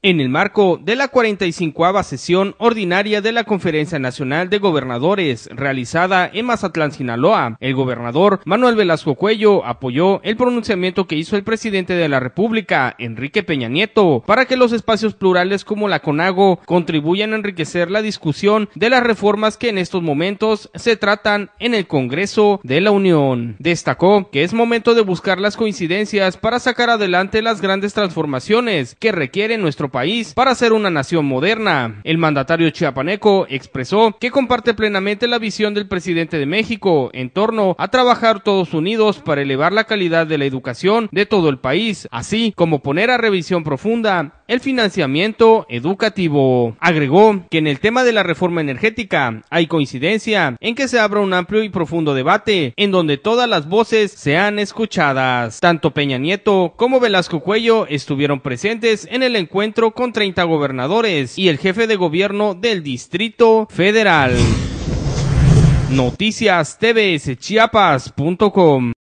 En el marco de la 45 sesión ordinaria de la Conferencia Nacional de Gobernadores realizada en Mazatlán, Sinaloa, el gobernador Manuel Velasco Cuello apoyó el pronunciamiento que hizo el presidente de la República, Enrique Peña Nieto, para que los espacios plurales como la CONAGO contribuyan a enriquecer la discusión de las reformas que en estos momentos se tratan en el Congreso de la Unión. Destacó que es momento de buscar las coincidencias para sacar adelante las grandes transformaciones que requiere nuestro país para ser una nación moderna. El mandatario chiapaneco expresó que comparte plenamente la visión del presidente de México en torno a trabajar todos unidos para elevar la calidad de la educación de todo el país, así como poner a revisión profunda el financiamiento educativo. Agregó que en el tema de la reforma energética hay coincidencia en que se abra un amplio y profundo debate en donde todas las voces sean escuchadas. Tanto Peña Nieto como Velasco Cuello estuvieron presentes en el encuentro con 30 gobernadores y el jefe de gobierno del Distrito Federal. Noticias Chiapas.com